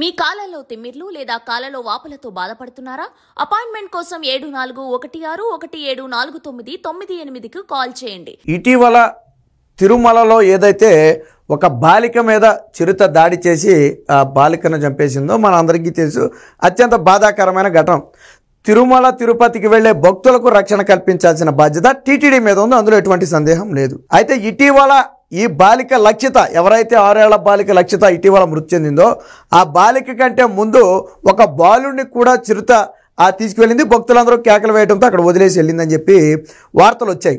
మీ కాలంలో తిమ్మిర్లు లేదా కాలలో వాపులతో బాధపడుతున్నారా అపాయింట్మెంట్ కోసం ఏడు నాలుగు ఒకటి ఆరు ఒకటి ఏడు నాలుగు తొమ్మిది తొమ్మిది ఎనిమిదికి కాల్ చేయండి ఇటీవల తిరుమలలో ఏదైతే ఒక బాలిక మీద చిరుత దాడి చేసి ఆ బాలికను చంపేసిందో మన అందరికీ తెలుసు అత్యంత బాధాకరమైన ఘటన తిరుమల తిరుపతికి వెళ్లే భక్తులకు రక్షణ కల్పించాల్సిన బాధ్యత టీటీడీ మీద ఉంది అందులో ఎటువంటి సందేహం లేదు అయితే ఇటీవల ఈ బాలిక లక్షిత ఎవరైతే ఆరేళ్ల బాలిక లక్షిత ఇటీవల మృతి చెందిందో ఆ బాలిక కంటే ముందు ఒక బాలుడిని కూడా చిరుత ఆ తీసుకువెళ్ళింది భక్తులందరూ కేకలు వేయడంతో అక్కడ వదిలేసి వెళ్ళిందని చెప్పి వార్తలు వచ్చాయి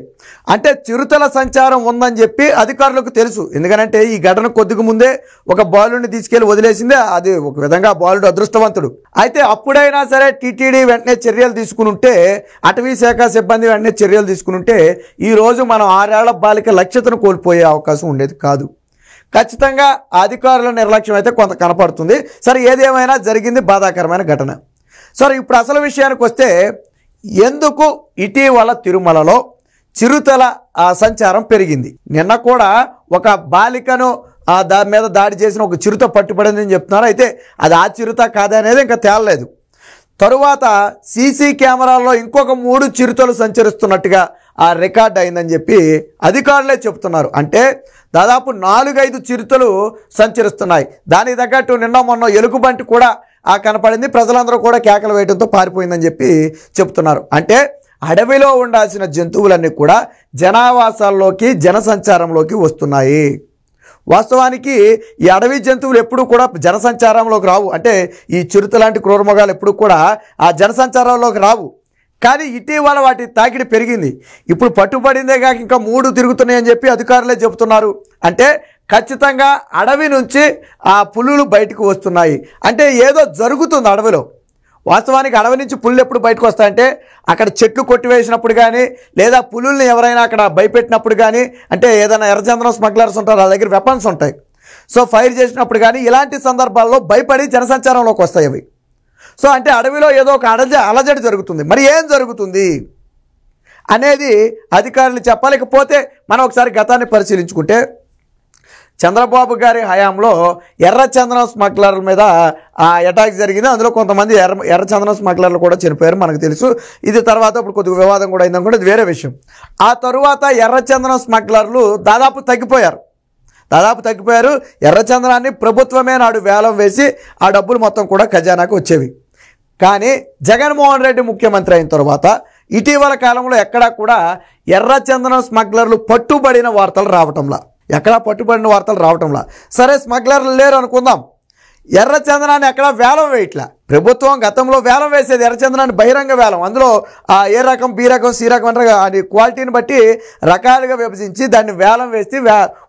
అంటే చిరుతల సంచారం ఉందని చెప్పి అధికారులకు తెలుసు ఎందుకనంటే ఈ ఘటన కొద్దిగా ముందే ఒక బాలుడిని తీసుకెళ్లి వదిలేసిందే అది ఒక విధంగా బాలుడు అదృష్టవంతుడు అయితే అప్పుడైనా సరే టీటీడీ వెంటనే చర్యలు ఉంటే అటవీ శాఖ సిబ్బంది వెంటనే చర్యలు తీసుకుని ఉంటే ఈరోజు మనం ఆరేళ్ల బాలిక లక్ష్యతను కోల్పోయే అవకాశం ఉండేది కాదు ఖచ్చితంగా అధికారుల నిర్లక్ష్యం అయితే కొంత కనపడుతుంది సరే ఏదేమైనా జరిగింది బాధాకరమైన ఘటన సరే ఇప్పుడు అసలు విషయానికి వస్తే ఎందుకు ఇటీవల తిరుమలలో చిరుతల సంచారం పెరిగింది నిన్న కూడా ఒక బాలికను దాని మీద దాడి చేసిన ఒక చిరుత పట్టుబడింది అని చెప్తున్నారు అయితే అది ఆ చిరుత కాదనేది ఇంకా తేలలేదు తరువాత సీసీ కెమెరాల్లో ఇంకొక మూడు చిరుతలు సంచరిస్తున్నట్టుగా ఆ రికార్డ్ అయిందని చెప్పి అధికారులే చెప్తున్నారు అంటే దాదాపు నాలుగైదు చిరుతలు సంచరిస్తున్నాయి దానికి తగ్గట్టు నిన్న మొన్న ఎలుగుబంటి కూడా ఆ కనపడింది ప్రజలందరూ కూడా కేకలు వేయడంతో పారిపోయిందని చెప్పి చెప్తున్నారు అంటే అడవిలో ఉండాల్సిన జంతువులన్నీ కూడా జనావాసాల్లోకి జనసంచారంలోకి వస్తున్నాయి వాస్తవానికి ఈ అడవి జంతువులు ఎప్పుడు కూడా జనసంచారంలోకి రావు అంటే ఈ చిరుత లాంటి క్రూరమృగాలు ఎప్పుడు కూడా ఆ జనసంచారంలోకి రావు కానీ ఇటీవల వాటి తాకిడి పెరిగింది ఇప్పుడు పట్టుబడిందే కాక ఇంకా మూడు తిరుగుతున్నాయని చెప్పి అధికారులే చెబుతున్నారు అంటే ఖచ్చితంగా అడవి నుంచి ఆ పులులు బయటకు వస్తున్నాయి అంటే ఏదో జరుగుతుంది అడవిలో వాస్తవానికి అడవి నుంచి పులులు ఎప్పుడు బయటకు వస్తాయంటే అక్కడ చెట్లు కొట్టివేసినప్పుడు కానీ లేదా పులుల్ని ఎవరైనా అక్కడ భయపెట్టినప్పుడు కానీ అంటే ఏదైనా ఎర్రచంద్రం స్మగ్లర్స్ ఉంటారు వాళ్ళ దగ్గర వెపన్స్ ఉంటాయి సో ఫైర్ చేసినప్పుడు కానీ ఇలాంటి సందర్భాల్లో భయపడి జనసంచారంలోకి వస్తాయి అవి సో అంటే అడవిలో ఏదో ఒక అడజ అలజడి జరుగుతుంది మరి ఏం జరుగుతుంది అనేది అధికారులు చెప్పలేకపోతే మనం ఒకసారి గతాన్ని పరిశీలించుకుంటే చంద్రబాబు గారి హయాంలో ఎర్రచందనం స్మగ్లర్ల మీద ఆ అటాక్ జరిగింది అందులో కొంతమంది ఎర్ర ఎర్రచందనం స్మగ్లర్లు కూడా చనిపోయారు మనకు తెలుసు ఇది తర్వాత ఇప్పుడు కొద్దిగా వివాదం కూడా అయిందనుకుంటే వేరే విషయం ఆ తరువాత ఎర్రచందనం స్మగ్లర్లు దాదాపు తగ్గిపోయారు దాదాపు తగ్గిపోయారు ఎర్రచంద్రాన్ని ప్రభుత్వమే నాడు వేలం వేసి ఆ డబ్బులు మొత్తం కూడా ఖజానాకు వచ్చేవి కానీ జగన్మోహన్ రెడ్డి ముఖ్యమంత్రి అయిన తర్వాత ఇటీవల కాలంలో ఎక్కడా కూడా ఎర్రచందనం స్మగ్లర్లు పట్టుబడిన వార్తలు రావటంలా ఎక్కడా పట్టుబడిన వార్తలు రావటంలా సరే స్మగ్లర్లు లేరు అనుకుందాం ఎర్రచందనాన్ని ఎక్కడా వేలం వేయట్లా ప్రభుత్వం గతంలో వేలం వేసేది ఎర్రచందనాన్ని బహిరంగ వేలం అందులో ఆ ఏ రకం బి రకం సి రకం అంటే అది క్వాలిటీని బట్టి రకాలుగా విభజించి దాన్ని వేలం వేసి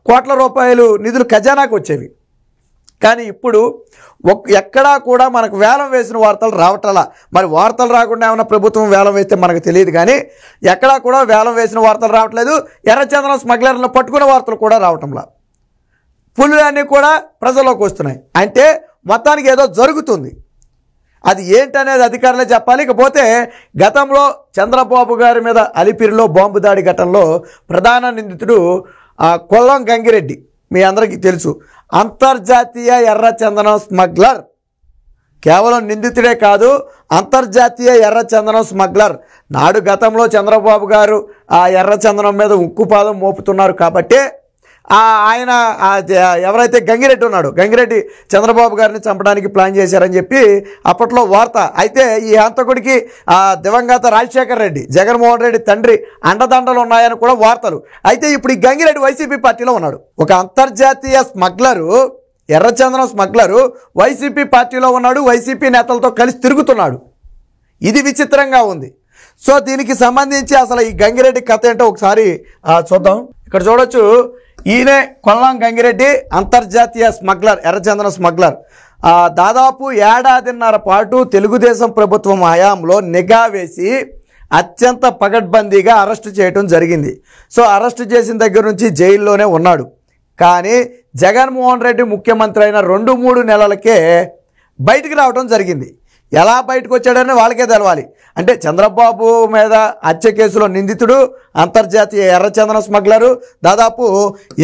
కోట్ల రూపాయలు నిధులు ఖజానాకు వచ్చేవి కానీ ఇప్పుడు ఎక్కడా కూడా మనకు వేలం వేసిన వార్తలు రావటలా మరి వార్తలు రాకుండా ఏమైనా ప్రభుత్వం వేలం వేస్తే మనకు తెలియదు కానీ ఎక్కడా కూడా వేలం వేసిన వార్తలు రావట్లేదు ఎర్రచందనం స్మగ్లర్లను పట్టుకున్న వార్తలు కూడా రావటంలా పులులన్నీ కూడా ప్రజల్లోకి వస్తున్నాయి అంటే మొత్తానికి ఏదో జరుగుతుంది అది ఏంటనేది అధికారులే చెప్పాలి ఇకపోతే గతంలో చంద్రబాబు గారి మీద అలిపిరిలో బాంబు దాడి ఘటనలో ప్రధాన నిందితుడు కొల్లం గంగిరెడ్డి మీ అందరికీ తెలుసు అంతర్జాతీయ ఎర్రచందనం స్మగ్లర్ కేవలం నిందితుడే కాదు అంతర్జాతీయ ఎర్రచందనం స్మగ్లర్ నాడు గతంలో చంద్రబాబు గారు ఆ ఎర్రచందనం మీద ఉక్కుపాదం మోపుతున్నారు కాబట్టి ఆయన ఎవరైతే గంగిరెడ్డి ఉన్నాడు గంగిరెడ్డి చంద్రబాబు గారిని చంపడానికి ప్లాన్ చేశారని చెప్పి అప్పట్లో వార్త అయితే ఈ హంతకుడికి దివంగత రాజశేఖర్ రెడ్డి జగన్మోహన్ రెడ్డి తండ్రి అండదండలు ఉన్నాయని కూడా వార్తలు అయితే ఇప్పుడు ఈ గంగిరెడ్డి వైసీపీ పార్టీలో ఉన్నాడు ఒక అంతర్జాతీయ స్మగ్లరు ఎర్రచంద్రం స్మగ్లరు వైసీపీ పార్టీలో ఉన్నాడు వైసీపీ నేతలతో కలిసి తిరుగుతున్నాడు ఇది విచిత్రంగా ఉంది సో దీనికి సంబంధించి అసలు ఈ గంగిరెడ్డి కథ ఏంటో ఒకసారి చూద్దాం ఇక్కడ చూడొచ్చు ఈయనే కొల్లాం గంగిరెడ్డి అంతర్జాతీయ స్మగ్లర్ ఎర్రచందన స్మగ్లర్ దాదాపు ఏడాదిన్నర పాటు తెలుగుదేశం ప్రభుత్వం హయాంలో నిఘా వేసి అత్యంత పగడ్బందీగా అరెస్టు చేయటం జరిగింది సో అరెస్టు చేసిన దగ్గర నుంచి జైల్లోనే ఉన్నాడు కానీ జగన్మోహన్ రెడ్డి ముఖ్యమంత్రి అయిన రెండు మూడు నెలలకే బయటికి రావడం జరిగింది ఎలా బయటకు వచ్చాడని వాళ్ళకే తెలవాలి అంటే చంద్రబాబు మీద హత్య కేసులో నిందితుడు అంతర్జాతీయ ఎర్రచందనం స్మగ్లరు దాదాపు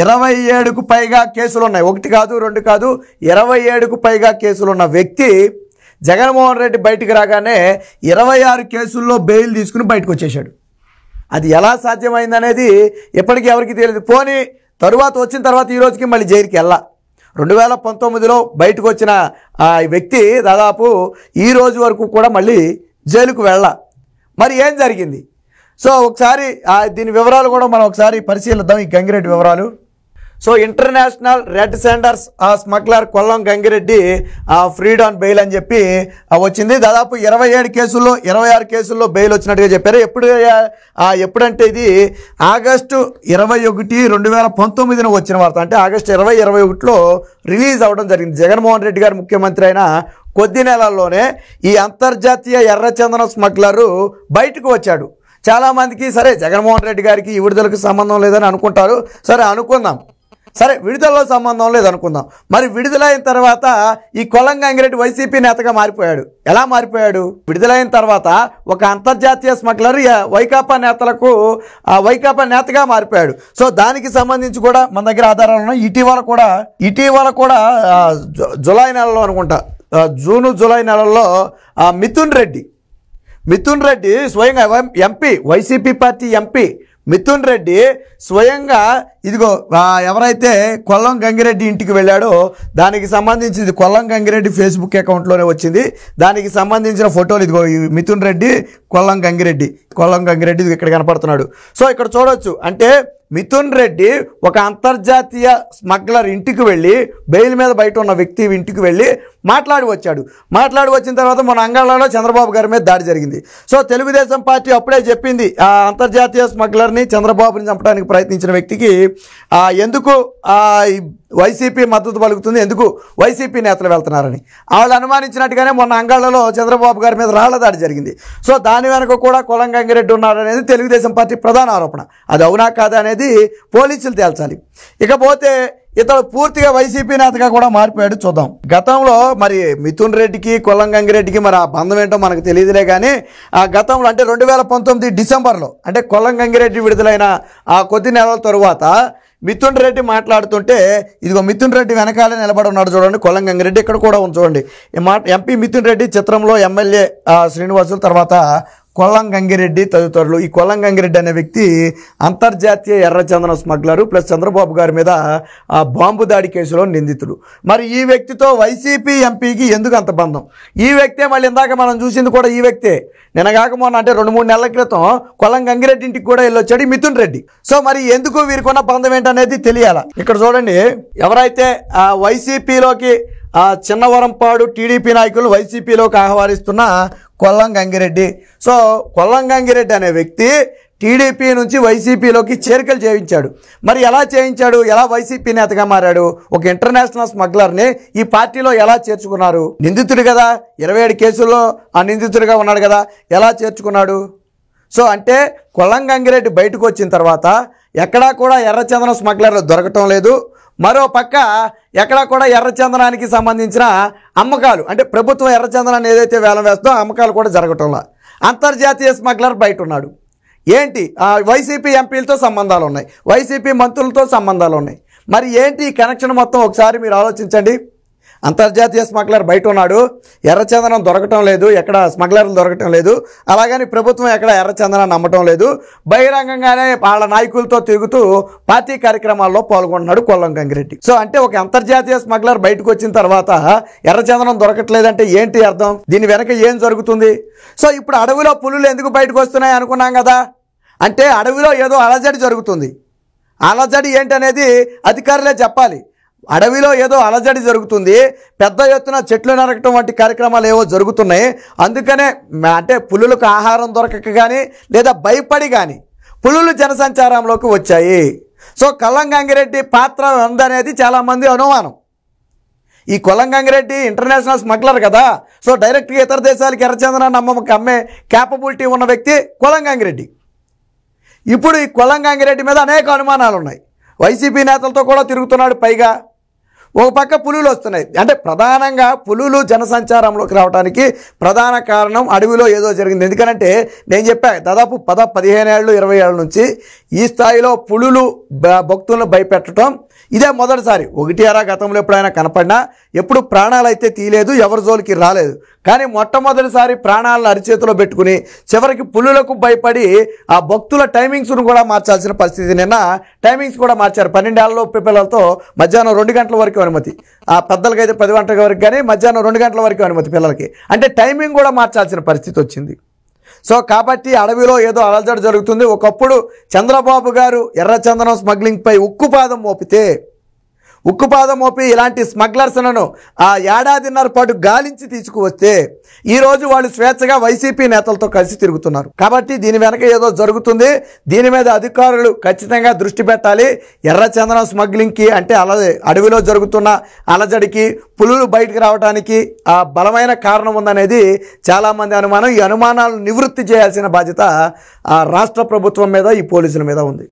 ఇరవై ఏడుకు పైగా కేసులు ఉన్నాయి ఒకటి కాదు రెండు కాదు ఇరవై ఏడుకు పైగా కేసులు ఉన్న వ్యక్తి జగన్మోహన్ రెడ్డి బయటికి రాగానే ఇరవై ఆరు కేసుల్లో బెయిల్ తీసుకుని బయటకు వచ్చేసాడు అది ఎలా సాధ్యమైందనేది ఎప్పటికీ ఎవరికి తెలియదు పోనీ తరువాత వచ్చిన తర్వాత ఈ రోజుకి మళ్ళీ జైలుకి వెళ్ళా రెండు వేల పంతొమ్మిదిలో బయటకు వచ్చిన ఆ వ్యక్తి దాదాపు ఈ రోజు వరకు కూడా మళ్ళీ జైలుకు వెళ్ళ మరి ఏం జరిగింది సో ఒకసారి దీని వివరాలు కూడా మనం ఒకసారి పరిశీలిద్దాం ఈ గంగిరెడ్డి వివరాలు so international red sanders smuggler Kollam Gangireddy freed on bail అని చెప్పి వచ్చింది దాదాపు ఇరవై ఏడు కేసుల్లో ఇరవై ఆరు కేసుల్లో బెయిల్ వచ్చినట్టుగా చెప్పారు ఎప్పుడు ఎప్పుడంటే ఇది ఆగస్టు ఇరవై ఒకటి రెండు వేల పంతొమ్మిదిన వచ్చిన వార్త అంటే ఆగస్టు ఇరవై ఇరవై ఒకటిలో రిలీజ్ అవ్వడం జరిగింది జగన్మోహన్ రెడ్డి గారు ముఖ్యమంత్రి అయిన కొద్ది నెలల్లోనే ఈ అంతర్జాతీయ ఎర్రచందనం స్మగ్లరు బయటకు వచ్చాడు చాలామందికి సరే జగన్మోహన్ రెడ్డి గారికి ఈ విడుదలకు సంబంధం లేదని అనుకుంటారు సరే అనుకుందాం సరే విడుదలలో సంబంధం లేదనుకుందాం మరి విడుదలైన తర్వాత ఈ కొలం గంగిరెడ్డి వైసీపీ నేతగా మారిపోయాడు ఎలా మారిపోయాడు విడుదలైన తర్వాత ఒక అంతర్జాతీయ స్మగ్లర్ వైకాపా నేతలకు వైకాపా నేతగా మారిపోయాడు సో దానికి సంబంధించి కూడా మన దగ్గర ఆధారాలు ఉన్నాయి ఇటీవల కూడా ఇటీవల కూడా జులై నెలలో అనుకుంటా జూను జూలై నెలలో మిథున్ రెడ్డి మిథున్ రెడ్డి స్వయంగా MP YCP party MP Mithun Reddy స్వయంగా ఇదిగో ఎవరైతే కొల్లం గంగిరెడ్డి ఇంటికి వెళ్ళాడో దానికి సంబంధించింది కొల్లం గంగిరెడ్డి ఫేస్బుక్ అకౌంట్లోనే వచ్చింది దానికి సంబంధించిన ఫోటోలు ఇదిగో మిథున్ రెడ్డి కొల్లం గంగిరెడ్డి కొల్లం గంగిరెడ్డి ఇక్కడ కనపడుతున్నాడు సో ఇక్కడ చూడవచ్చు అంటే మిథున్ రెడ్డి ఒక అంతర్జాతీయ స్మగ్లర్ ఇంటికి వెళ్ళి బెయిల్ మీద బయట ఉన్న వ్యక్తి ఇంటికి వెళ్ళి మాట్లాడి వచ్చాడు మాట్లాడి వచ్చిన తర్వాత మన అంగళంలో చంద్రబాబు గారి మీద దాడి జరిగింది సో తెలుగుదేశం పార్టీ అప్పుడే చెప్పింది ఆ అంతర్జాతీయ స్మగ్లర్ని చంద్రబాబుని చంపడానికి ప్రయత్నించిన వ్యక్తికి ఎందుకు వైసీపీ మద్దతు పలుకుతుంది ఎందుకు వైసీపీ నేతలు వెళ్తున్నారని వాళ్ళు అనుమానించినట్టుగానే మొన్న అంగళ్ళలో చంద్రబాబు గారి మీద రాళ్లదాడి దాడి జరిగింది సో దాని వెనుక కూడా రెడ్డి ఉన్నాడు ఉన్నాడనేది తెలుగుదేశం పార్టీ ప్రధాన ఆరోపణ అది అవునా కాదా అనేది పోలీసులు తేల్చాలి ఇకపోతే ఇతడు పూర్తిగా వైసీపీ నేతగా కూడా మారిపోయాడు చూద్దాం గతంలో మరి మిథున్ రెడ్డికి కొల్లం రెడ్డికి మరి ఆ బంధం ఏంటో మనకు తెలియదులే కానీ ఆ గతంలో అంటే రెండు వేల పంతొమ్మిది డిసెంబర్లో అంటే కొల్లం గంగిరెడ్డి విడుదలైన ఆ కొద్ది నెలల తరువాత మిథున్ రెడ్డి మాట్లాడుతుంటే ఇదిగో మిథున్ రెడ్డి వెనకాలే నిలబడి ఉన్నాడు చూడండి కొలంగంగిరెడ్డి ఇక్కడ కూడా ఉంది చూడండి ఎంపీ మిథున్ రెడ్డి చిత్రంలో ఎమ్మెల్యే శ్రీనివాసుల తర్వాత కొల్లం గంగిరెడ్డి తదితరులు ఈ కొల్లం గంగిరెడ్డి అనే వ్యక్తి అంతర్జాతీయ ఎర్రచందనం స్మగ్లరు ప్లస్ చంద్రబాబు గారి మీద ఆ బాంబు దాడి కేసులో నిందితుడు మరి ఈ వ్యక్తితో వైసీపీ ఎంపీకి ఎందుకు అంత బంధం ఈ వ్యక్తే మళ్ళీ ఇందాక మనం చూసింది కూడా ఈ వ్యక్తే నినగాక మొన్న అంటే రెండు మూడు నెలల క్రితం కొల్లం గంగిరెడ్డి ఇంటికి కూడా వెళ్ళొచ్చాడు మిథున్ రెడ్డి సో మరి ఎందుకు వీరికున్న బంధం ఏంటనేది తెలియాల ఇక్కడ చూడండి ఎవరైతే ఆ వైసీపీలోకి చిన్నవరంపాడు టీడీపీ నాయకులు వైసీపీలోకి ఆహ్వానిస్తున్న కొల్లం గంగిరెడ్డి సో కొల్లం గంగిరెడ్డి అనే వ్యక్తి టీడీపీ నుంచి వైసీపీలోకి చేరికలు చేయించాడు మరి ఎలా చేయించాడు ఎలా వైసీపీ నేతగా మారాడు ఒక ఇంటర్నేషనల్ స్మగ్లర్ని ఈ పార్టీలో ఎలా చేర్చుకున్నారు నిందితుడు కదా ఇరవై ఏడు కేసుల్లో ఆ నిందితుడిగా ఉన్నాడు కదా ఎలా చేర్చుకున్నాడు సో అంటే కొల్లం గంగిరెడ్డి బయటకు వచ్చిన తర్వాత ఎక్కడా కూడా ఎర్రచందనం స్మగ్లర్లు దొరకటం లేదు మరో పక్క ఎక్కడ కూడా ఎర్రచందనానికి సంబంధించిన అమ్మకాలు అంటే ప్రభుత్వం ఎర్రచందనాన్ని ఏదైతే వేలం వేస్తుందో అమ్మకాలు కూడా జరగటంలా అంతర్జాతీయ స్మగ్లర్ బయట ఉన్నాడు ఏంటి వైసీపీ ఎంపీలతో సంబంధాలు ఉన్నాయి వైసీపీ మంత్రులతో సంబంధాలు ఉన్నాయి మరి ఏంటి ఈ కనెక్షన్ మొత్తం ఒకసారి మీరు ఆలోచించండి అంతర్జాతీయ స్మగ్లర్ బయట ఉన్నాడు ఎర్రచందనం దొరకటం లేదు ఎక్కడ స్మగ్లర్లు దొరకటం లేదు అలాగని ప్రభుత్వం ఎక్కడ ఎర్రచందనం నమ్మటం లేదు బహిరంగంగానే వాళ్ళ నాయకులతో తిరుగుతూ పార్టీ కార్యక్రమాల్లో పాల్గొంటున్నాడు కొల్లం గంగిరెడ్డి సో అంటే ఒక అంతర్జాతీయ స్మగ్లర్ బయటకు వచ్చిన తర్వాత ఎర్రచందనం దొరకట్లేదంటే ఏంటి అర్థం దీని వెనక ఏం జరుగుతుంది సో ఇప్పుడు అడవిలో పులులు ఎందుకు బయటకు వస్తున్నాయి అనుకున్నాం కదా అంటే అడవిలో ఏదో అలజడి జరుగుతుంది అలజడి ఏంటనేది అధికారులే చెప్పాలి అడవిలో ఏదో అలజడి జరుగుతుంది పెద్ద ఎత్తున చెట్లు నరకటం వంటి కార్యక్రమాలు ఏవో జరుగుతున్నాయి అందుకనే అంటే పులులకు ఆహారం దొరకక కానీ లేదా భయపడి కానీ పులులు జనసంచారంలోకి వచ్చాయి సో కల్లం గంగిరెడ్డి పాత్ర ఉందనేది చాలామంది అనుమానం ఈ కొల్లం గంగిరెడ్డి ఇంటర్నేషనల్ స్మగ్లర్ కదా సో డైరెక్ట్గా ఇతర దేశాలకి ఎర్రచందన నమ్మకం అమ్మే క్యాపబిలిటీ ఉన్న వ్యక్తి కొలం గంగిరెడ్డి ఇప్పుడు ఈ కొలం గంగిరెడ్డి మీద అనేక అనుమానాలు ఉన్నాయి వైసీపీ నేతలతో కూడా తిరుగుతున్నాడు పైగా ఒక పక్క పులులు వస్తున్నాయి అంటే ప్రధానంగా పులులు జనసంచారంలోకి రావడానికి ప్రధాన కారణం అడవిలో ఏదో జరిగింది ఎందుకంటే నేను చెప్పా దాదాపు పద పదిహేను ఏళ్ళు ఇరవై ఏళ్ళ నుంచి ఈ స్థాయిలో పులులు భక్తులను భయపెట్టడం ఇదే మొదటిసారి ఒకటి అరా గతంలో ఎప్పుడైనా కనపడినా ఎప్పుడు ప్రాణాలు అయితే తీయలేదు ఎవరి జోలికి రాలేదు కానీ మొట్టమొదటిసారి ప్రాణాలను అరిచేతిలో పెట్టుకుని చివరికి పులులకు భయపడి ఆ భక్తుల టైమింగ్స్ను కూడా మార్చాల్సిన పరిస్థితి నిన్న టైమింగ్స్ కూడా మార్చారు పన్నెండేళ్లలో పిల్లలతో మధ్యాహ్నం రెండు గంటల వరకు అనుమతి ఆ అయితే పది గంటల వరకు కానీ మధ్యాహ్నం రెండు గంటల వరకు అనుమతి పిల్లలకి అంటే టైమింగ్ కూడా మార్చాల్సిన పరిస్థితి వచ్చింది సో కాబట్టి అడవిలో ఏదో అలజడ జరుగుతుంది ఒకప్పుడు చంద్రబాబు గారు ఎర్రచందనం స్మగ్లింగ్పై ఉక్కుపాదం మోపితే ఉక్కుపాదం మోపి ఇలాంటి స్మగ్లర్స్లను ఆ ఏడాదిన్నర పాటు గాలించి తీసుకువస్తే ఈరోజు వాళ్ళు స్వేచ్ఛగా వైసీపీ నేతలతో కలిసి తిరుగుతున్నారు కాబట్టి దీని వెనక ఏదో జరుగుతుంది దీని మీద అధికారులు ఖచ్చితంగా దృష్టి పెట్టాలి ఎర్రచందనం స్మగ్లింగ్కి అంటే అల అడవిలో జరుగుతున్న అలజడికి పులులు బయటకు రావడానికి ఆ బలమైన కారణం ఉందనేది చాలామంది అనుమానం ఈ అనుమానాలను నివృత్తి చేయాల్సిన బాధ్యత ఆ రాష్ట్ర ప్రభుత్వం మీద ఈ పోలీసుల మీద ఉంది